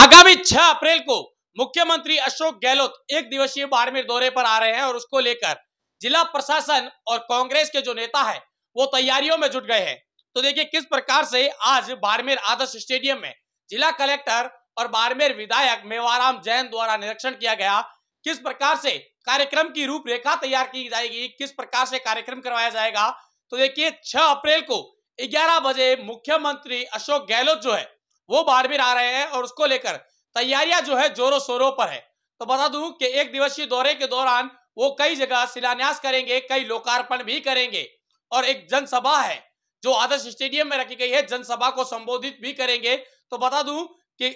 आगामी 6 अप्रैल को मुख्यमंत्री अशोक गहलोत एक दिवसीय बाड़मेर दौरे पर आ रहे हैं और उसको लेकर जिला प्रशासन और कांग्रेस के जो नेता है वो तैयारियों में जुट गए हैं तो देखिए किस प्रकार से आज बाड़मेर आदर्श स्टेडियम में जिला कलेक्टर और बाड़मेर विधायक मेवाराम जैन द्वारा निरीक्षण किया गया किस प्रकार से कार्यक्रम की रूपरेखा तैयार की जाएगी किस प्रकार से कार्यक्रम करवाया जाएगा तो देखिए 6 अप्रैल को 11 बजे मुख्यमंत्री अशोक गहलोत जो है वो बारबीर आ रहे हैं और उसको लेकर तैयारियां जो है जोरों शोरों पर है तो बता दूं कि एक दिवसीय दौरे के दौरान वो कई जगह शिलान्यास करेंगे कई लोकार्पण भी करेंगे और एक जनसभा है जो आदर्श स्टेडियम में रखी गई है जनसभा को संबोधित भी करेंगे तो बता दूं कि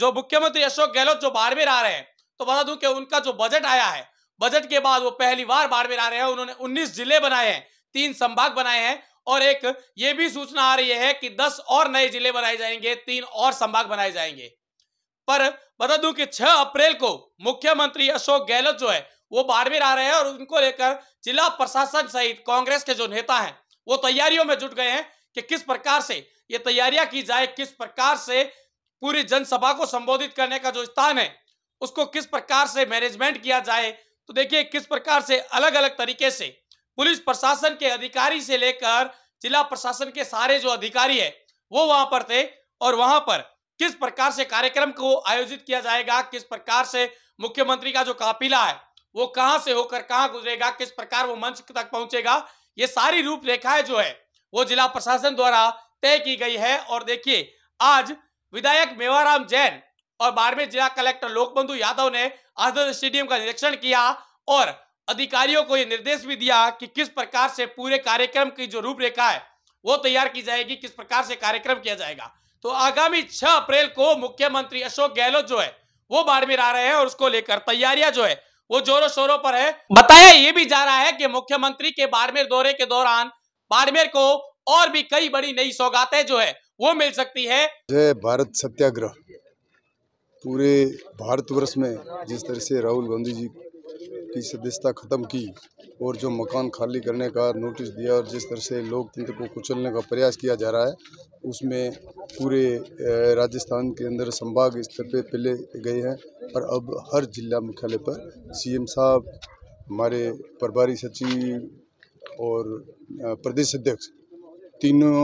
जो मुख्यमंत्री अशोक गहलोत जो बारबेर आ रहे हैं तो बता दूं कि उनका जो बजट आया है बजट के बाद वो पहली बार बारबेर आ रहे हैं उन्होंने 19 जिले बनाए हैं तीन संभाग बनाए हैं और एक ये भी सूचना आ रही है कि 10 और नए जिले बनाए जाएंगे तीन और संभाग बनाए जाएंगे पर बता दूं कि 6 अप्रैल को मुख्यमंत्री अशोक गहलोत जो है वो बाड़मेर आ रहे हैं और उनको लेकर जिला प्रशासन सहित कांग्रेस के जो नेता हैं वो तैयारियों में जुट गए हैं कि किस प्रकार से ये तैयारियां की जाए किस प्रकार से पूरी जनसभा को संबोधित करने का जो स्थान है उसको किस प्रकार से मैनेजमेंट किया जाए तो देखिए किस प्रकार से अलग अलग तरीके से पुलिस प्रशासन के अधिकारी से लेकर जिला प्रशासन के सारे जो अधिकारी है वो वहां पर थे और वहां पर किस प्रकार से कार्यक्रम को आयोजित किया जाएगा किस प्रकार से मुख्यमंत्री का जो काफिला है वो कहां से होकर कहां गुजरेगा किस प्रकार वो मंच तक पहुंचेगा ये सारी रूपरेखाएं जो है वो जिला प्रशासन द्वारा तय की गई है और देखिए आज विधायक मेवाराम जैन और बारहवें जिला कलेक्टर लोकबंधु यादव ने आजाद स्टेडियम का निरीक्षण किया और अधिकारियों को यह निर्देश भी दिया कि किस प्रकार से पूरे कार्यक्रम की जो रूपरेखा है वो तैयार की जाएगी किस प्रकार से कार्यक्रम किया जाएगा तो आगामी 6 अप्रैल को मुख्यमंत्री अशोक गहलोत जो है वो बाड़मेर आ रहे हैं और उसको लेकर तैयारियां जो है वो जोरों शोरों पर है बताया ये भी जा रहा है कि मुख्यमंत्री के बाड़मेर दौरे के दौरान बाड़मेर को और भी कई बड़ी नई सौगातें जो है वो मिल सकती है जय भारत सत्याग्रह पूरे भारतवर्ष में जिस तरह से राहुल गांधी जी की सदस्यता ख़त्म की और जो मकान खाली करने का नोटिस दिया और जिस तरह से लोकतंत्र को कुचलने का प्रयास किया जा रहा है उसमें पूरे राजस्थान के अंदर संभाग स्तर पे पहले गए हैं और अब हर जिला मुख्यालय पर सीएम साहब हमारे प्रभारी सचिव और प्रदेश अध्यक्ष तीनों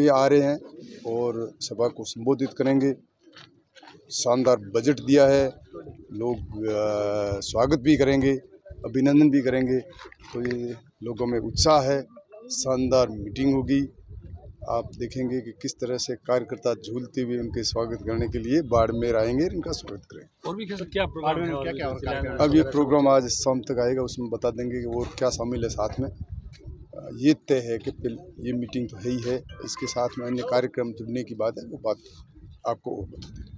ये आ रहे हैं और सभा को संबोधित करेंगे शानदार बजट दिया है लोग स्वागत भी करेंगे अभिनंदन भी करेंगे तो ये लोगों में उत्साह है शानदार मीटिंग होगी आप देखेंगे कि किस तरह से कार्यकर्ता झूलते हुए उनके स्वागत करने के लिए बाड़मेर आएंगे और इनका स्वागत करेंगे और भी क्या प्रोग्राम है क्या क्या, क्या अब ये प्रोग्राम आज शाम तक आएगा उसमें बता देंगे कि वो क्या शामिल है साथ में ये तय है कि ये मीटिंग तो है ही है इसके साथ में अन्य कार्यक्रम जुड़ने की बात है वो बात आपको और बता देंगे